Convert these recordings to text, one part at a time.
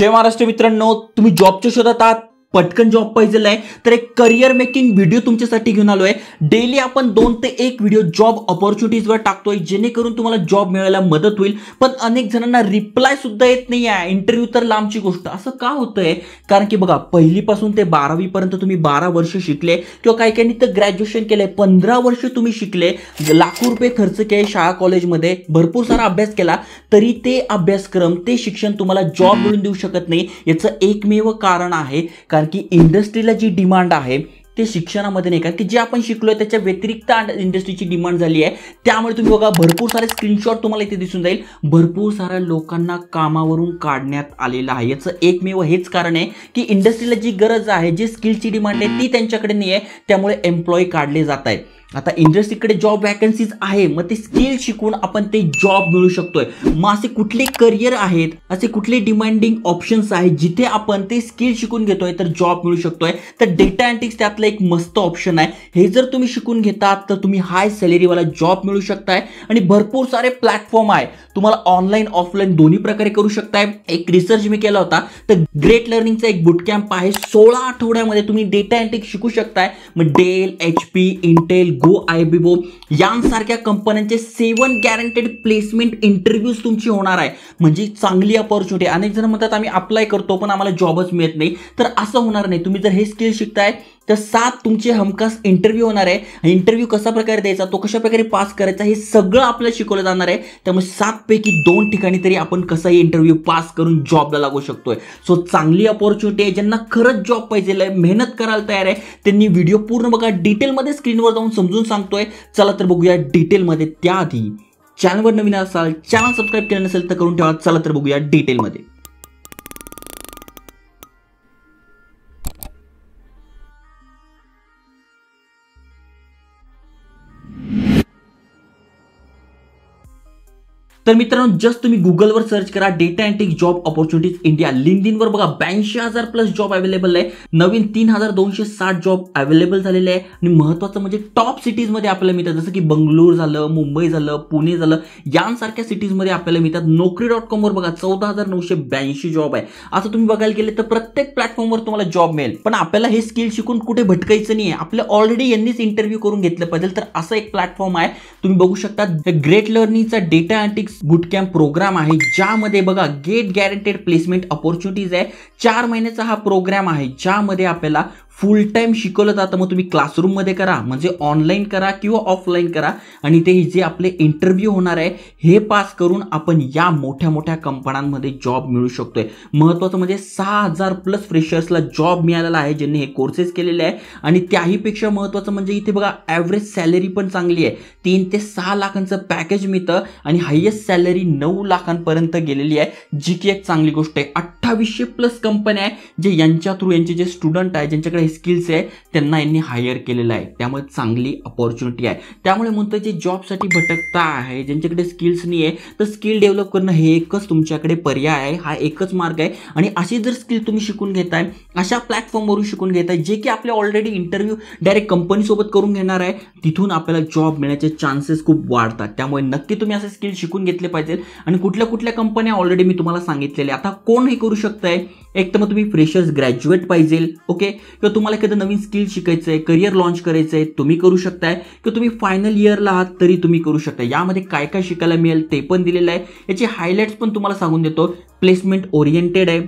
जय महाराष्ट्र मित्रांनो तुम्ही जॉबच्या शोधात आहात पटकन जॉब पाहिजे आहे तर एक करिअर मेकिंग व्हिडिओ तुमच्यासाठी घेऊन आलो आहे डेली आपण दोन ते एक व्हिडिओ जॉब ऑपॉर्च्युनिटीजवर टाकतोय जेणेकरून तुम्हाला जॉब मिळायला मदत होईल पण अनेक जणांना रिप्लाय सुद्धा येत नाही आहे इंटरव्ह्यू तर लांबची गोष्ट असं का होतंय कारण की बघा पहिलीपासून ते बारावीपर्यंत तुम्ही बारा वर्ष शिकले किंवा काही काही तर ग्रॅज्युएशन केलंय पंधरा वर्ष तुम्ही शिकले लाखो रुपये खर्च केले शाळा कॉलेजमध्ये भरपूर सारा अभ्यास केला तरी ते अभ्यासक्रम ते शिक्षण तुम्हाला जॉब मिळून देऊ शकत नाही याचं एकमेव कारण आहे कारण कारण की इंडस्ट्रीला जी डिमांड आहे ते शिक्षणामध्ये नाही कारण की जे आपण शिकलो त्याच्या व्यतिरिक्त इंडस्ट्रीची डिमांड झाली आहे त्यामुळे तुम्ही बघा भरपूर सारे स्क्रीनशॉट तुम्हाला इथे दिसून जाईल भरपूर साऱ्या लोकांना कामावरून काढण्यात आलेलं आहे याचं एकमेव हेच कारण आहे की इंडस्ट्रीला जी गरज आहे जी स्किलची डिमांड आहे ती त्यांच्याकडे नाही आहे त्यामुळे एम्प्लॉई काढले जात आहेत आता इंडस्ट्रीकडे जॉब वॅकन्सीज आहे मग ते स्किल शिकून आपण ते जॉब मिळू शकतोय मग असे कुठले करिअर आहेत असे कुठले डिमांडिंग ऑप्शन्स आहेत जिथे आपण ते स्किल शिकून घेतोय तर जॉब मिळू शकतोय तर डेटा अँटिक्स त्यातलं एक मस्त ऑप्शन आहे हे जर तुम्ही शिकून घेतात तर तुम्ही हाय सॅलरीवाला जॉब मिळू शकताय आणि भरपूर सारे प्लॅटफॉर्म आहे तुम्हाला ऑनलाईन ऑफलाईन दोन्ही प्रकारे करू शकताय एक रिसर्च मी केला होता तर ग्रेट लर्निंगचा एक कॅम्प आहे सोळा आठवड्यामध्ये तुम्ही डेटा अँटिक्स शिकू शकताय मग Dell H P Intel Goibibo यांसारख्या कंपन्यांचे सेवन गॅरंटेड प्लेसमेंट इंटरव्ह्यूज तुमची होणार आहे म्हणजे चांगली अपॉर्च्युनिटी अनेक जण म्हणतात आम्ही अप्लाय करतो पण आम्हाला जॉबच मिळत नाही तर असं होणार नाही तुम्ही जर हे स्किल शिकताय तर सात तुमचे हमखास इंटरव्ह्यू होणार आहे इंटरव्ह्यू कसा प्रकारे द्यायचा तो कशा प्रकारे पास करायचा हे सगळं आपल्याला शिकवलं जाणार आहे त्यामुळे सातपैकी दोन ठिकाणी तरी आपण कसाही इंटरव्ह्यू पास करून जॉबला लागू शकतोय सो चांगली अपॉर्च्युनिटी आहे ज्यांना खरंच जॉब पाहिजे मेहनत करायला तयार आहे त्यांनी व्हिडिओ पूर्ण बघा डिटेलमध्ये स्क्रीनवर जाऊन समजून सांगतोय चला तर बघूया डिटेलमध्ये त्याआधी चॅनलवर नवीन असाल चॅनल सबस्क्राईब केलं नसेल तर करून ठेवा चला तर बघूया डिटेलमध्ये तर मित्रांनो जस्ट तुम्ही गुगलवर सर्च करा डेटा अँटिक जॉब ऑपॉर्च्युनिटीज इंडिया इनवर बघा ब्याऐंशी हजार प्लस जॉब अवेलेबल आहे नवीन तीन हजार दोनशे साठ जॉब अवेलेबल झालेले आहे आणि महत्त्वाचं म्हणजे टॉप सिटीजमध्ये आपल्याला मिळतात जसं की बंगलोर झालं मुंबई झालं पुणे झालं यांसारख्या सिटीजमध्ये आपल्याला मिळतात नोकरी डॉट कॉमवर बघा चौदा हजार नऊशे ब्याऐंशी जॉब आहे असं तुम्ही बघायला गेले तर प्रत्येक प्लॅटफॉर्मवर तुम्हाला जॉब मिळेल पण आपल्याला हे स्किल शिकून कुठे भटकायचं नाही आहे आपल्या ऑलरेडी यांनीच इंटरव्ह्यू करून घेतलं पाहिजे तर असं एक प्लॅटफॉर्म आहे तुम्ही बघू शकता ग्रेट लर्निंगचा डेटा अँटिक्स बुटकॅम्प प्रोग्राम आहे ज्यामध्ये बघा गेट गॅरंटेड प्लेसमेंट अपॉर्च्युनिटीज आहे चार महिन्याचा हा प्रोग्राम आहे ज्यामध्ये आपल्याला फुल टाईम शिकवलं जातं मग तुम्ही क्लासरूममध्ये करा म्हणजे ऑनलाईन करा किंवा ऑफलाईन करा आणि ते जे आपले इंटरव्ह्यू होणार आहे हे पास करून आपण या मोठ्या मोठ्या कंपन्यांमध्ये जॉब मिळू शकतोय महत्त्वाचं म्हणजे सहा हजार प्लस फ्रेशर्सला जॉब मिळालेला आहे ज्यांनी हे कोर्सेस केलेले आहे आणि त्याहीपेक्षा महत्त्वाचं म्हणजे इथे बघा ॲव्हरेज सॅलरी पण चांगली आहे तीन ते सहा लाखांचं पॅकेज मिळतं आणि हायेस्ट सॅलरी नऊ लाखांपर्यंत गेलेली आहे जी की एक चांगली गोष्ट आहे अठ्ठावीसशे प्लस कंपन्या आहे जे यांच्या थ्रू यांचे जे स्टुडंट आहे ज्यांच्याकडे स्किल्स आहे त्यांना यांनी हायर केलेलं आहे त्यामुळे चांगली अपॉर्च्युनिटी आहे त्यामुळे म्हणतो जे जॉबसाठी भटकता आहे ज्यांच्याकडे स्किल्स नाही आहे तर स्किल डेव्हलप करणं हे एकच तुमच्याकडे पर्याय आहे हा एकच मार्ग आहे आणि अशी जर स्किल तुम्ही शिकून घेताय अशा प्लॅटफॉर्मवरून शिकून घेताय जे की आपले ऑलरेडी इंटरव्ह्यू डायरेक्ट कंपनीसोबत करून घेणार आहे तिथून आपल्याला जॉब मिळण्याचे चान्सेस खूप वाढतात त्यामुळे नक्की तुम्ही असे स्किल शिकून घेतले पाहिजे आणि कुठल्या कुठल्या कंपन्या ऑलरेडी मी तुम्हाला सांगितलेल्या आता कोण हे करू शकत आहे एक तर मग तुम्ही फ्रेशर्स ग्रॅज्युएट पाहिजे ओके किंवा तुम्हाला एखादं नवीन स्किल शिकायचं आहे करिअर लॉन्च करायचं आहे तुम्ही करू शकताय किंवा तुम्ही फायनल इयरला आहात तरी तुम्ही करू शकता यामध्ये काय काय शिकायला मिळेल ते पण दिलेलं आहे याचे हायलाइट्स पण तुम्हाला सांगून देतो प्लेसमेंट ओरिएंटेड आहे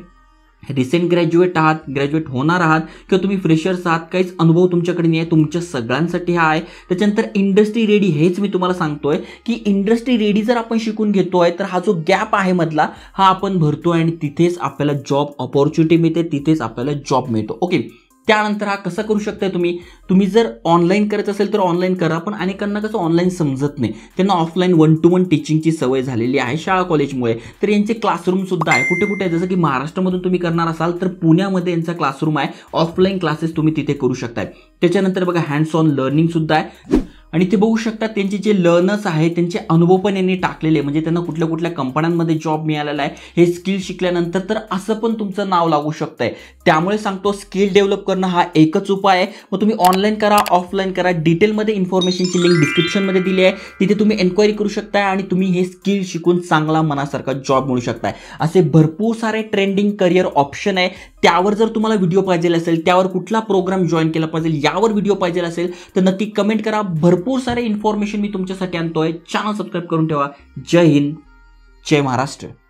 रिसेंट ग्रॅज्युएट आहात ग्रॅज्युएट होणार आहात किंवा तुम्ही फ्रेशर्स आहात काहीच अनुभव तुमच्याकडे नाही आहे तुमच्या सगळ्यांसाठी हा आहे त्याच्यानंतर इंडस्ट्री रेडी हेच मी तुम्हाला सांगतोय की इंडस्ट्री रेडी जर आपण शिकून घेतो आहे तर हा जो गॅप आहे मधला हा आपण भरतो आणि तिथेच आपल्याला जॉब ऑपॉर्च्युनिटी मिळते तिथेच आपल्याला जॉब मिळतो ओके त्यानंतर हा कसा करू शकताय तुम्ही तुम्ही जर ऑनलाईन करत असेल तर ऑनलाईन करा पण अनेकांना कसं ऑनलाईन समजत नाही त्यांना ऑफलाईन वन टू वन टीचिंगची सवय झालेली आहे शाळा कॉलेजमुळे तर यांचे क्लासरूमसुद्धा आहे कुठे कुठे आहे जसं की महाराष्ट्रामधून तुम्ही करणार असाल तर पुण्यामध्ये यांचा क्लासरूम आहे ऑफलाईन क्लासेस तुम्ही तिथे करू शकताय त्याच्यानंतर बघा हँड्स ऑन लर्निंगसुद्धा आहे आणि ते बघू शकतात त्यांचे जे लर्नर्स आहेत त्यांचे अनुभव पण यांनी टाकलेले म्हणजे त्यांना कुठल्या कुठल्या कंपन्यांमध्ये जॉब मिळालेला आहे हे स्किल शिकल्यानंतर तर असं पण तुमचं नाव लागू शकतं आहे त्यामुळे सांगतो स्किल डेव्हलप करणं हा एकच उपाय आहे मग तुम्ही ऑनलाईन करा ऑफलाईन करा डिटेलमध्ये इन्फॉर्मेशनची लिंक डिस्क्रिप्शनमध्ये दिली आहे तिथे तुम्ही एन्क्वायरी करू शकताय आणि तुम्ही हे स्किल शिकून चांगला मनासारखा जॉब मिळू शकताय असे भरपूर सारे ट्रेंडिंग करिअर ऑप्शन आहे त्यावर जर तुम्हाला व्हिडिओ पाहिजे असेल त्यावर कुठला प्रोग्राम जॉईन केला पाहिजे यावर व्हिडिओ पाहिजे असेल तर नक्की कमेंट करा भरपूर भरपूर सारे इन्फॉर्मेशन मी तुमच्यासाठी आणतोय चॅनल सबस्क्राईब करून ठेवा जय हिंद जय महाराष्ट्र